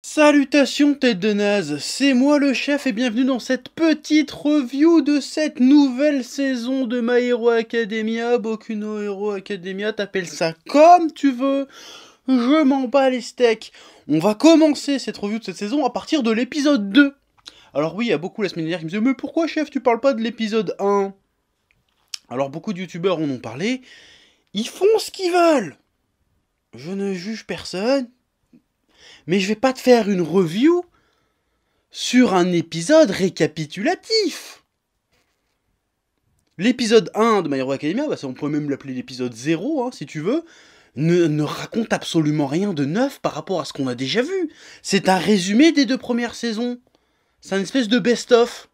Salutations tête de naze, c'est moi le chef et bienvenue dans cette petite review de cette nouvelle saison de My Hero Academia, Boku Hero Academia, t'appelles ça comme tu veux, je m'en bats les steaks. On va commencer cette review de cette saison à partir de l'épisode 2. Alors oui, il y a beaucoup la semaine dernière qui me disaient « Mais pourquoi chef, tu parles pas de l'épisode 1 ?» Alors beaucoup de youtubeurs en ont parlé, ils font ce qu'ils veulent Je ne juge personne, mais je vais pas te faire une review sur un épisode récapitulatif. L'épisode 1 de My Hero Academia, bah, on pourrait même l'appeler l'épisode 0 hein, si tu veux, ne, raconte absolument rien de neuf par rapport à ce qu'on a déjà vu. C'est un résumé des deux premières saisons. C'est un espèce de best-of.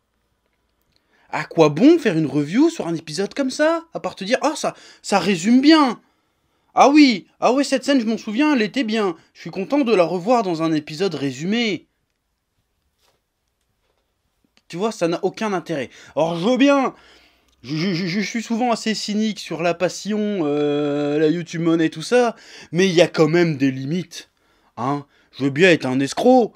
À quoi bon faire une review sur un épisode comme ça À part te dire, oh ça, ça résume bien. Ah oui, ah oui, cette scène, je m'en souviens, elle était bien. Je suis content de la revoir dans un épisode résumé. Tu vois, ça n'a aucun intérêt. Or, je veux bien. Je, suis souvent assez cynique sur la passion, euh, la YouTube monnaie, tout ça, mais il y a quand même des limites. Hein je veux bien être un escroc,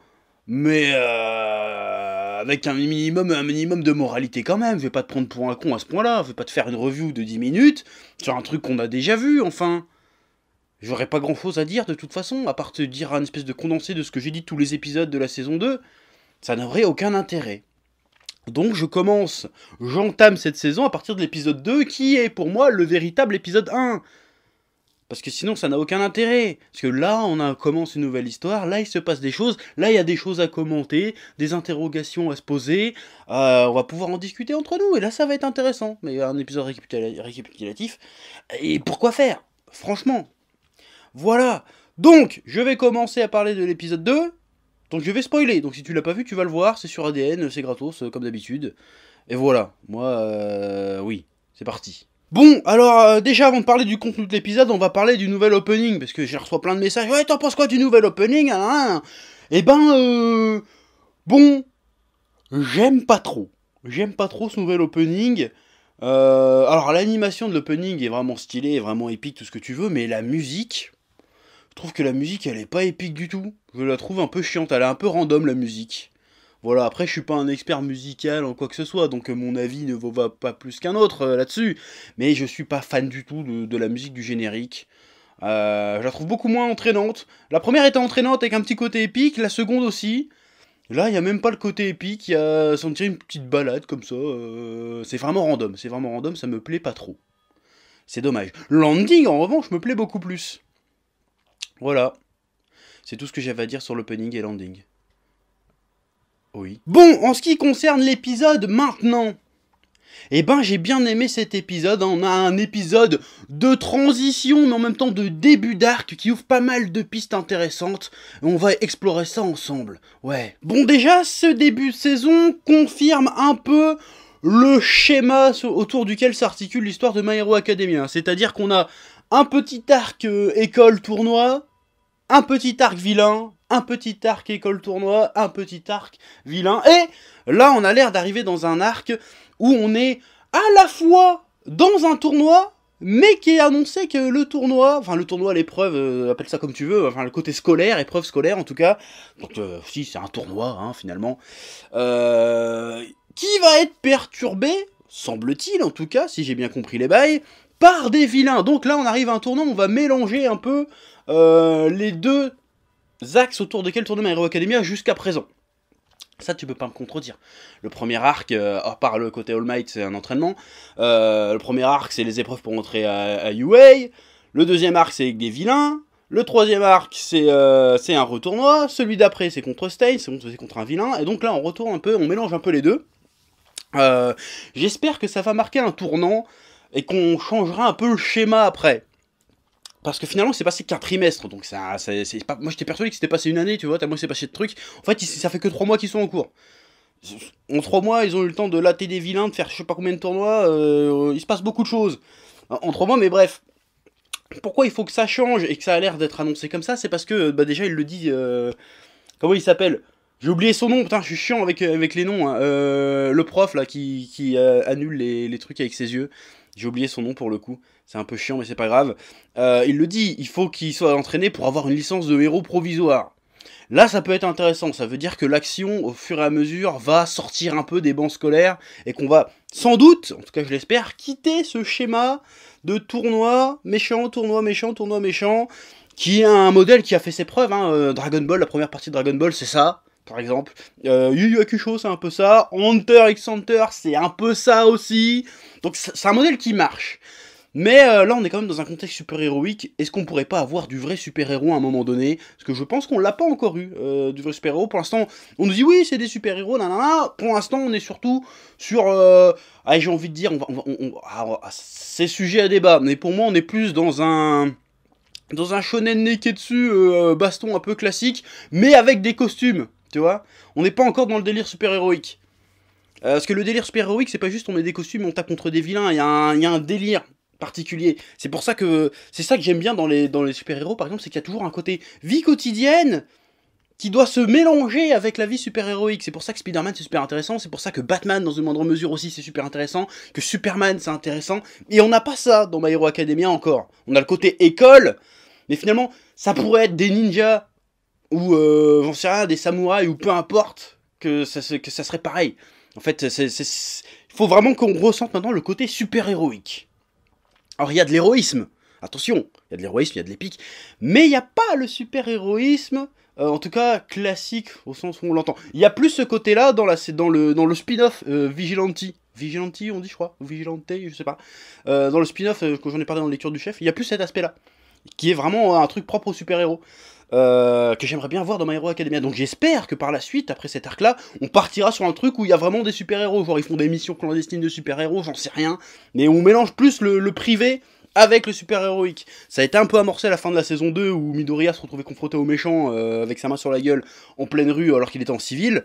mais euh, avec un minimum, un minimum de moralité quand même. Je vais pas te prendre pour un con à ce point-là. Je vais pas te faire une review de 10 minutes sur un truc qu'on a déjà vu, enfin. J'aurais pas grand chose à dire de toute façon, à part te dire un espèce de condensé de ce que j'ai dit tous les épisodes de la saison 2, ça n'aurait aucun intérêt. Donc je commence, j'entame cette saison à partir de l'épisode 2, qui est pour moi le véritable épisode 1. Parce que sinon ça n'a aucun intérêt. Parce que là on commence une nouvelle histoire, là il se passe des choses, là il y a des choses à commenter, des interrogations à se poser, euh, on va pouvoir en discuter entre nous, et là ça va être intéressant. Mais un épisode récapitulatif, et pourquoi faire Franchement, voilà. Donc, je vais commencer à parler de l'épisode 2. Donc je vais spoiler. Donc si tu l'as pas vu, tu vas le voir. C'est sur ADN, c'est gratos, euh, comme d'habitude. Et voilà. Moi, euh, oui, c'est parti. Bon, alors euh, déjà avant de parler du contenu de l'épisode, on va parler du nouvel opening, parce que j'ai reçu plein de messages. Ouais, t'en penses quoi du nouvel opening hein, hein, hein. Eh ben, euh, bon, j'aime pas trop. J'aime pas trop ce nouvel opening. alors l'animation de l'opening est vraiment stylée, vraiment épique, tout ce que tu veux, mais la musique, je trouve que la musique, elle est pas épique du tout. Je la trouve un peu chiante, elle est un peu random la musique. Voilà, après je suis pas un expert musical en quoi que ce soit, donc euh, mon avis ne vaut pas plus qu'un autre euh, là-dessus. Mais je suis pas fan du tout de, la musique du générique. Euh, je la trouve beaucoup moins entraînante. La première était entraînante avec un petit côté épique, la seconde aussi. Là, il n'y a même pas le côté épique, il y a senti une petite balade comme ça. Euh, c'est vraiment random, c'est vraiment random, ça me plaît pas trop. C'est dommage. Landing, en revanche, me plaît beaucoup plus. Voilà. C'est tout ce que j'avais à dire sur l'opening et landing. Oui. Bon, en ce qui concerne l'épisode maintenant. Eh ben j'ai bien aimé cet épisode, on a un épisode de transition mais en même temps de début d'arc qui ouvre pas mal de pistes intéressantes on va explorer ça ensemble. Ouais. Bon déjà ce début de saison confirme un peu le schéma autour duquel s'articule l'histoire de My Hero Academia, c'est-à-dire qu'on a un petit arc euh, école tournoi, un petit arc vilain, un petit arc école tournoi, un petit arc vilain. Et là, on a l'air d'arriver dans un arc où on est à la fois dans un tournoi, mais qui est annoncé que le tournoi, enfin le tournoi, l'épreuve, euh, appelle ça comme tu veux, enfin le côté scolaire, épreuve scolaire en tout cas, donc euh, si c'est un tournoi hein, finalement, euh, qui va être perturbé, semble-t-il en tout cas, si j'ai bien compris les bails, par des vilains. Donc là, on arrive à un tournant où on va mélanger un peu euh, les deux axes autour desquels tournait My Academia jusqu'à présent. Ça, tu peux pas me contredire. Le premier arc, par euh, part le côté All Might, c'est un entraînement. Euh, le premier arc, c'est les épreuves pour entrer à, UA. Le deuxième arc, c'est avec des vilains. Le troisième arc, c'est c'est un retournoi. Celui d'après, c'est contre Stain, c'est contre un vilain. Et donc là, on retourne un peu, on mélange un peu les deux. J'espère que ça va marquer un tournant et qu'on changera un peu le schéma après. Parce que finalement, c'est passé qu'un trimestre, donc ça, c'est pas... moi j'étais persuadé que c'était passé une année, tu vois, moi c'est passé de trucs. En fait, ça fait que trois mois qu'ils sont en cours. En trois mois, ils ont eu le temps de latter des vilains, de faire je sais pas combien de tournois, euh, il se passe beaucoup de choses. En trois mois, mais bref, pourquoi il faut que ça change et que ça a l'air d'être annoncé comme ça C'est parce que bah déjà il le dit. Euh, comment il s'appelle J'ai oublié son nom, putain, je suis chiant avec, avec les noms. Hein. Euh, le prof là qui, annule les, les, trucs avec ses yeux. J'ai oublié son nom pour le coup. C'est un peu chiant, mais c'est pas grave. Euh, il le dit, il faut qu'il soit entraîné pour avoir une licence de héros provisoire. Là, ça peut être intéressant. Ça veut dire que l'action, au fur et à mesure, va sortir un peu des bancs scolaires et qu'on va, sans doute, en tout cas je l'espère, quitter ce schéma de tournoi méchant, tournoi méchant, tournoi méchant, qui est un modèle qui a fait ses preuves. Hein. Euh, Dragon Ball, la première partie de Dragon Ball, c'est ça par exemple. Euh, Yu Yu Hakusho, c'est un peu ça. Hunter x Hunter, c'est un peu ça aussi. Donc c'est un modèle qui marche. Mais euh, là, on est quand même dans un contexte super-héroïque. Est-ce qu'on pourrait pas avoir du vrai super-héros à un moment donné Parce que je pense qu'on l'a pas encore eu, euh, du vrai super-héros. Pour l'instant, on nous dit oui, c'est des super-héros, nanana. Pour l'instant, on est surtout sur. j'ai envie de dire, on ah, ah, c'est sujet à débat. Mais pour moi, on est plus dans un dans un shonen neketsu euh, baston un peu classique, mais avec des costumes. Tu vois On n'est pas encore dans le délire super-héroïque. Euh, parce que le délire super-héroïque, c'est pas juste on met des costumes, on tape contre des vilains, il y, a un, délire particulier. C'est pour ça que c'est ça que j'aime bien dans les, dans les super-héros, par exemple, c'est qu'il y a toujours un côté vie quotidienne qui doit se mélanger avec la vie super-héroïque. C'est pour ça que Spider-Man c'est super intéressant, c'est pour ça que Batman dans une moindre mesure aussi c'est super intéressant, que Superman c'est intéressant, et on n'a pas ça dans My Hero Academia encore. On a le côté école, mais finalement ça pourrait être des ninjas, ou euh, j'en sais rien, des samouraïs, ou peu importe, que ça, que ça serait pareil. En fait, il faut vraiment qu'on ressente maintenant le côté super-héroïque. Alors, il y a de l'héroïsme, attention, il y a de l'héroïsme, il y a de l'épique, mais il n'y a pas le super-héroïsme, euh, en tout cas classique, au sens où on l'entend. Il y a plus ce côté-là dans, dans le, dans le spin-off Vigilanti, euh, Vigilanti on dit, je crois, Vigilante, je sais pas. Euh, dans le spin-off, que j'en ai parlé dans la lecture du chef, il y a plus cet aspect-là, qui est vraiment un truc propre au super-héros. Euh, que j'aimerais bien voir dans My Hero Academia. Donc j'espère que par la suite, après cet arc-là, on partira sur un truc où il y a vraiment des super-héros. Genre ils font des missions clandestines de super-héros, j'en sais rien. Mais on mélange plus le, privé avec le super-héroïque. Ça a été un peu amorcé à la fin de la saison 2 où Midoriya se retrouvait confronté au méchant euh, avec sa main sur la gueule en pleine rue alors qu'il était en civil.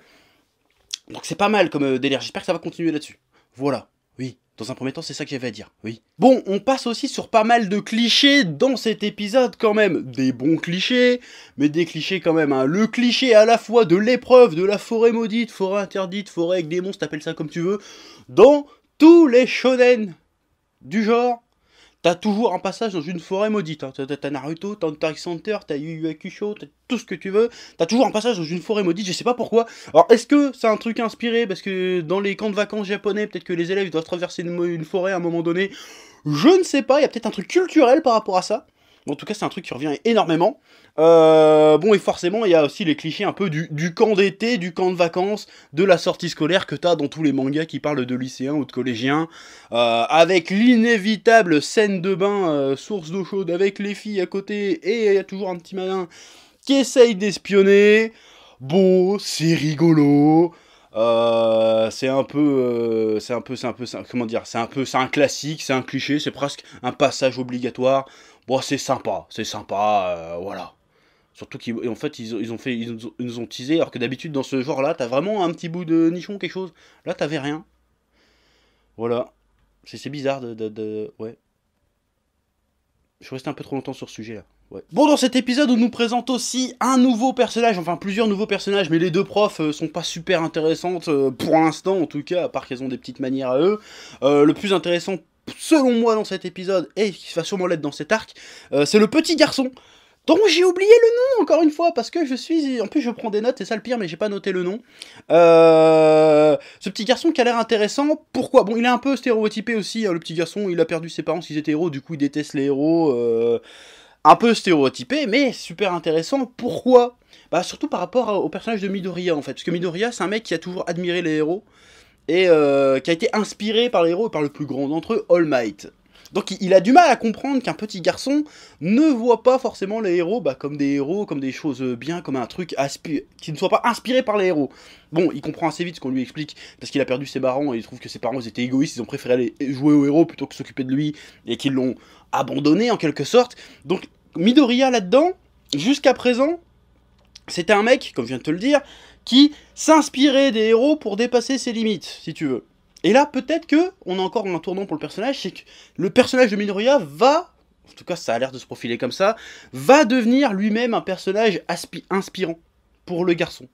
Donc c'est pas mal comme euh, délire, j'espère que ça va continuer là-dessus. Voilà. Oui, dans un premier temps, c'est ça que j'avais à dire, oui. Bon, on passe aussi sur pas mal de clichés dans cet épisode quand même. Des bons clichés, mais des clichés quand même. Hein. Le cliché à la fois de l'épreuve, de la forêt maudite, forêt interdite, forêt avec des monstres, t'appelles ça comme tu veux, dans tous les shonen du genre T'as toujours un passage dans une forêt maudite. Hein. T'as Naruto, t'as Hunter Center, t'as Yu Yu Hakusho, t'as tout ce que tu veux. T'as toujours un passage dans une forêt maudite, je sais pas pourquoi. Alors, est-ce que c'est un truc inspiré Parce que dans les camps de vacances japonais, peut-être que les élèves doivent traverser une, une, forêt à un moment donné. Je ne sais pas, il y a peut-être un truc culturel par rapport à ça en tout cas, c'est un truc qui revient énormément. Euh, bon, et forcément, il y a aussi les clichés un peu du, camp d'été, du camp de vacances, de la sortie scolaire que t'as dans tous les mangas qui parlent de lycéens ou de collégiens, euh, avec l'inévitable scène de bain, euh, source d'eau chaude, avec les filles à côté, et il y a toujours un petit malin qui essaye d'espionner. bon c'est rigolo. Euh, euh, c'est un peu, c'est un peu, c'est un peu, comment dire, c'est un peu, c'est un classique, c'est un cliché, c'est presque un passage obligatoire. Bon, c'est sympa, c'est sympa, euh, voilà. Surtout qu'en fait, ils, ont fait, ils nous ont, teasé, alors que d'habitude dans ce genre-là, t'as vraiment un petit bout de nichon quelque chose. Là, t'avais rien. Voilà. C'est bizarre de, de, ouais. Je suis resté un peu trop longtemps sur ce sujet là. Bon, dans cet épisode, on nous présente aussi un nouveau personnage, enfin plusieurs nouveaux personnages, mais les deux profs euh, sont pas super intéressantes euh, pour l'instant, en tout cas, à part qu'elles ont des petites manières à eux. Euh, le plus intéressant, selon moi, dans cet épisode, et qui va sûrement l'être dans cet arc, c'est le petit garçon dont j'ai oublié le nom encore une fois parce que je suis en plus je prends des notes et ça le pire mais j'ai pas noté le nom ce petit garçon qui a l'air intéressant pourquoi bon il est un peu stéréotypé aussi hein, le petit garçon il a perdu ses parents s'ils étaient héros du coup il déteste les héros un peu stéréotypé, mais super intéressant. Pourquoi Bah surtout par rapport au personnage de Midoriya en fait, parce que Midoriya c'est un mec qui a toujours admiré les héros et euh, qui a été inspiré par les héros et par le plus grand d'entre eux, All Might. Donc il a du mal à comprendre qu'un petit garçon ne voit pas forcément les héros bah, comme des héros, comme des choses bien, comme un truc qui ne soit pas inspiré par les héros. Bon, il comprend assez vite ce qu'on lui explique, parce qu'il a perdu ses parents, et il trouve que ses parents étaient égoïstes, ils ont préféré aller jouer aux héros plutôt que s'occuper de lui, et qu'ils l'ont abandonné en quelque sorte. Donc Midoriya là-dedans, jusqu'à présent, c'était un mec, comme je viens de te le dire, qui s'inspirait des héros pour dépasser ses limites, si tu veux. Et là, peut-être que on a encore un tournant pour le personnage, c'est que le personnage de Minoria va, en tout cas ça a l'air de se profiler comme ça, va devenir lui-même un personnage inspirant pour le garçon.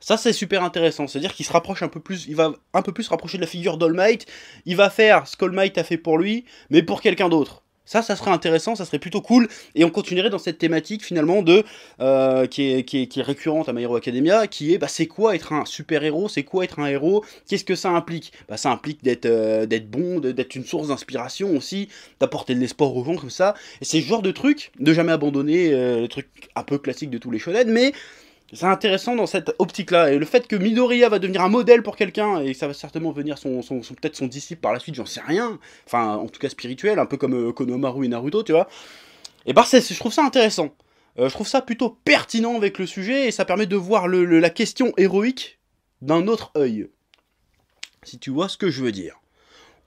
Ça c'est super intéressant, c'est-à-dire qu'il se rapproche un peu plus, il va un peu plus se rapprocher de la figure d'All Might, il va faire ce qu'All Might a fait pour lui, mais pour quelqu'un d'autre. Ça, ça serait intéressant, ça serait plutôt cool. Et on continuerait dans cette thématique finalement de euh, qui, est, qui, est, récurrente à My Hero Academia, qui est bah, c'est quoi être un super-héros, c'est quoi être un héros, qu'est-ce que ça implique bah, Ça implique d'être euh, d'être bon, d'être une source d'inspiration aussi, d'apporter de l'espoir aux gens comme ça. Et c'est ce genre de truc, de jamais abandonner, euh, le truc un peu classique de tous les shonen, mais c'est intéressant dans cette optique-là. Et le fait que Midoriya va devenir un modèle pour quelqu'un, et que ça va certainement devenir son, peut-être son disciple par la suite, j'en sais rien. Enfin, en tout cas spirituel, un peu comme euh, Konohamaru et Naruto, tu vois. Et bah, ben, je trouve ça intéressant. Euh, je trouve ça plutôt pertinent avec le sujet, et ça permet de voir la question héroïque d'un autre œil. Si tu vois ce que je veux dire.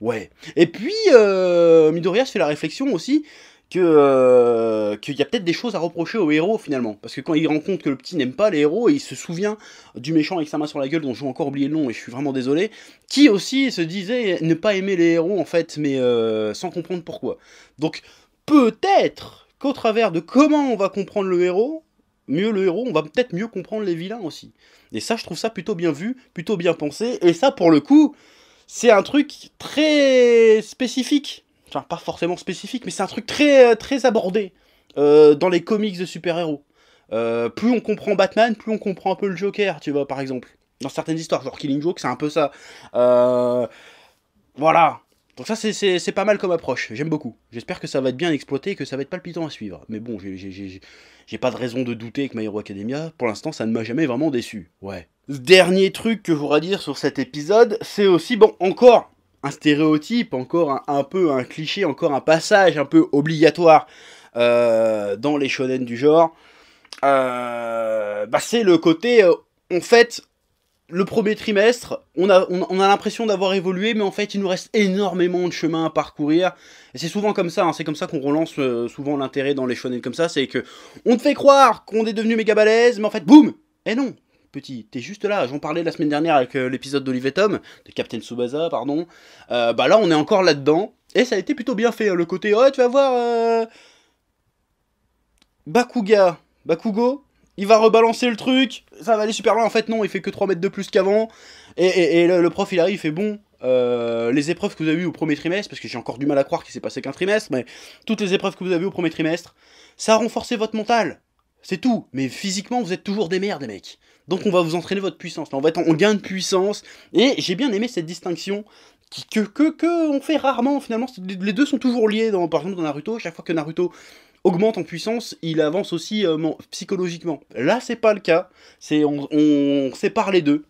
Ouais. Et puis, euh, Midoriya se fait la réflexion aussi que euh, qu'il y a peut-être des choses à reprocher au héros finalement parce que quand il rend compte que le petit n'aime pas les héros et il se souvient du méchant avec sa main sur la gueule dont j'ai encore oublié le nom et je suis vraiment désolé qui aussi se disait ne pas aimer les héros en fait mais euh, sans comprendre pourquoi donc peut-être qu'au travers de comment on va comprendre le héros mieux le héros on va peut-être mieux comprendre les vilains aussi et ça je trouve ça plutôt bien vu plutôt bien pensé et ça pour le coup c'est un truc très spécifique Enfin, pas forcément spécifique, mais c'est un truc très, euh, très abordé euh, dans les comics de super-héros. Euh, plus on comprend Batman, plus on comprend un peu le Joker, tu vois, par exemple. Dans certaines histoires, genre Killing Joke, c'est un peu ça. voilà. Donc ça, c'est pas mal comme approche. J'aime beaucoup. J'espère que ça va être bien exploité et que ça va être palpitant à suivre. Mais bon, j'ai pas de raison de douter que My Hero Academia, pour l'instant, ça ne m'a jamais vraiment déçu. Ouais. Dernier truc que je voudrais dire sur cet épisode, c'est aussi, bon, encore un stéréotype, encore un, peu un cliché, encore un passage un peu obligatoire euh, dans les shonen du genre, euh, bah, c'est le côté, euh, en fait, le premier trimestre, on a, on, a l'impression d'avoir évolué, mais en fait, il nous reste énormément de chemin à parcourir. Et c'est souvent comme ça, hein, c'est comme ça qu'on relance souvent l'intérêt dans les shonen comme ça, c'est que on te fait croire qu'on est devenu méga balèze, mais en fait, boum, et eh non, petit, t'es juste là. J'en parlais la semaine dernière avec euh, l'épisode d'Olivier Tom, de Captain Tsubasa, pardon. Euh, bah là, on est encore là-dedans. Et ça a été plutôt bien fait. Hein, le côté, oh, tu vas voir. Euh, Bakuga, Bakugo, il va rebalancer le truc. Ça va aller super loin. En fait, non, il fait que 3 mètres de plus qu'avant. Et, le, prof, il arrive, il fait bon. les épreuves que vous avez eues au premier trimestre, parce que j'ai encore du mal à croire qu'il s'est passé qu'un trimestre, mais toutes les épreuves que vous avez eues au premier trimestre, ça a renforcé votre mental. C'est tout. Mais physiquement, vous êtes toujours des merdes, des mecs. Donc on va vous entraîner votre puissance. Là, en gain on puissance. Et j'ai bien aimé cette distinction que, que, on fait rarement finalement. Les deux sont toujours liés. Dans, par exemple, dans Naruto, chaque fois que Naruto augmente en puissance, il avance aussi euh, psychologiquement. Là, c'est pas le cas. C'est on, sépare les deux.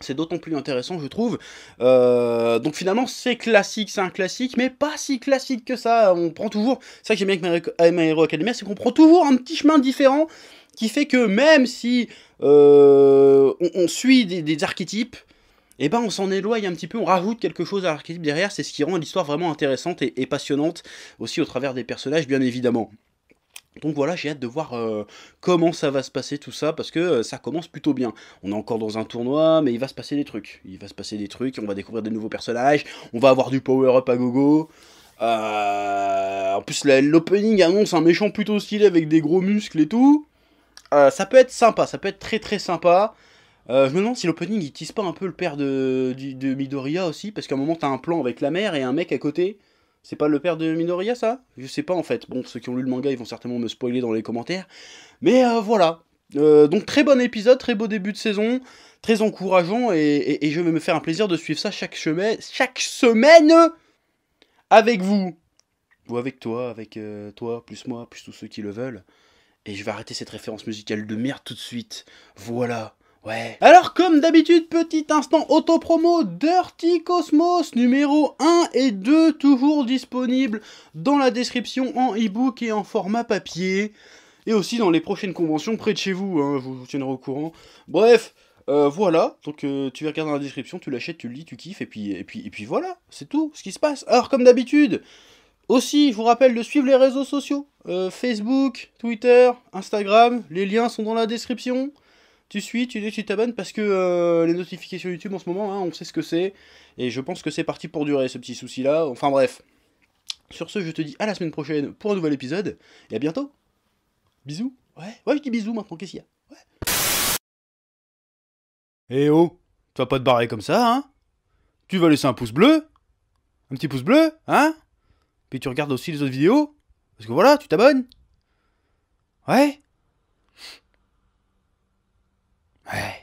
C'est d'autant plus intéressant, je trouve. Euh, donc finalement, c'est classique, c'est un classique, mais pas si classique que ça. On prend toujours. Ça que j'aime bien avec My Hero Academia, c'est qu'on prend toujours un petit chemin différent qui fait que même si euh, on, suit des, archétypes, eh ben on s'en éloigne un petit peu, on rajoute quelque chose à l'archétype derrière, c'est ce qui rend l'histoire vraiment intéressante et, passionnante, aussi au travers des personnages bien évidemment. Donc voilà, j'ai hâte de voir euh, comment ça va se passer tout ça, parce que euh, ça commence plutôt bien. On est encore dans un tournoi, mais il va se passer des trucs. Il va se passer des trucs, on va découvrir des nouveaux personnages, on va avoir du power-up à gogo. en plus, l'opening annonce un méchant plutôt stylé avec des gros muscles et tout. Euh, ça peut être sympa, ça peut être très très sympa. Euh, je me demande si l'opening il tisse pas un peu le père de, de, Midoriya aussi, parce qu'à un moment t'as un plan avec la mère et un mec à côté. C'est pas le père de Midoriya ça Je sais pas en fait. Bon, ceux qui ont lu le manga ils vont certainement me spoiler dans les commentaires. Mais euh, voilà. donc très bon épisode, très beau début de saison, très encourageant et, je vais me faire un plaisir de suivre ça chaque, chemin, chaque semaine avec vous. Ou avec toi, avec toi, plus moi, plus tous ceux qui le veulent. Et je vais arrêter cette référence musicale de merde tout de suite. Voilà. Ouais. Alors comme d'habitude, petit instant autopromo Dirty Cosmos numéro 1 et 2 toujours disponible dans la description en e-book et en format papier. Et aussi dans les prochaines conventions près de chez vous, hein, je vous tiendrai au courant. Bref, euh, voilà, donc euh, tu vas regarder dans la description, tu l'achètes, tu le lis, tu kiffes, et puis, et puis, et puis voilà, c'est tout ce qui se passe. Alors comme d'habitude, aussi, je vous rappelle de suivre les réseaux sociaux. Euh, Facebook, Twitter, Instagram, les liens sont dans la description. Tu suis, tu, tu t'abonnes parce que euh, les notifications YouTube en ce moment, hein, on sait ce que c'est. Et je pense que c'est parti pour durer ce petit souci-là. Enfin bref. Sur ce, je te dis à la semaine prochaine pour un nouvel épisode. Et à bientôt. Bisous. Ouais, ouais, je dis bisous maintenant, qu'est-ce qu'il y a Ouais. Eh oh, tu vas pas te barrer comme ça, hein Tu vas laisser un pouce bleu Un petit pouce bleu, hein puis tu regardes aussi les autres vidéos. Parce que voilà, tu t'abonnes. Ouais. Ouais.